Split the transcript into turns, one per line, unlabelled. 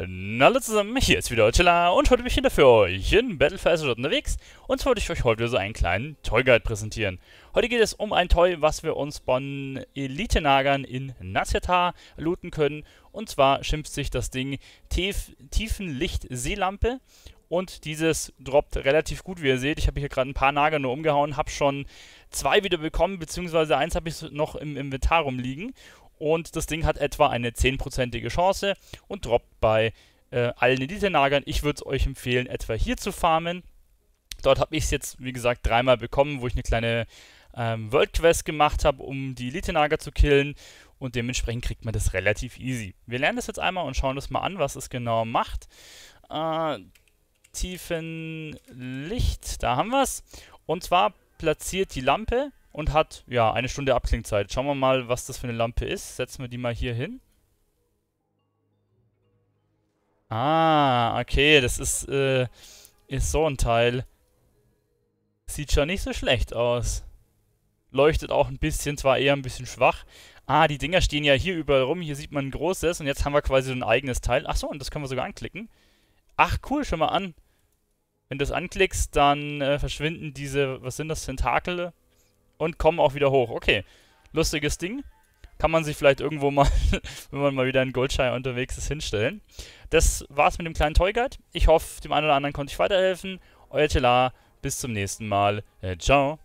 Hallo zusammen, hier ist wieder Ottila und heute bin ich wieder für euch in Battle for Azeroth unterwegs und zwar wollte ich euch heute so einen kleinen Toy Guide präsentieren. Heute geht es um ein Toy, was wir uns von Elite-Nagern in Nasseta looten können und zwar schimpft sich das Ding Tief Tiefenlicht-Seelampe und dieses droppt relativ gut, wie ihr seht. Ich habe hier gerade ein paar Nager nur umgehauen, habe schon zwei wieder bekommen, beziehungsweise eins habe ich noch im Inventar rumliegen. Und das Ding hat etwa eine 10%ige Chance und droppt bei äh, allen Elite-Nagern. Ich würde es euch empfehlen, etwa hier zu farmen. Dort habe ich es jetzt, wie gesagt, dreimal bekommen, wo ich eine kleine ähm, World Quest gemacht habe, um die Elite-Nager zu killen. Und dementsprechend kriegt man das relativ easy. Wir lernen das jetzt einmal und schauen das mal an, was es genau macht. Äh, Tiefenlicht, da haben wir es. Und zwar platziert die Lampe und hat, ja, eine Stunde Abklingzeit. Schauen wir mal, was das für eine Lampe ist. Setzen wir die mal hier hin. Ah, okay, das ist, äh, ist so ein Teil. Sieht schon nicht so schlecht aus. Leuchtet auch ein bisschen, zwar eher ein bisschen schwach. Ah, die Dinger stehen ja hier überall rum. Hier sieht man ein großes und jetzt haben wir quasi so ein eigenes Teil. Achso, und das können wir sogar anklicken. Ach, cool, schau mal an. Wenn du das anklickst, dann äh, verschwinden diese, was sind das, Tentakel? und kommen auch wieder hoch. Okay, lustiges Ding. Kann man sich vielleicht irgendwo mal, wenn man mal wieder in Goldshire unterwegs ist, hinstellen. Das war's mit dem kleinen Toy Guide. Ich hoffe, dem einen oder anderen konnte ich weiterhelfen. Euer Tela, bis zum nächsten Mal. Äh, ciao.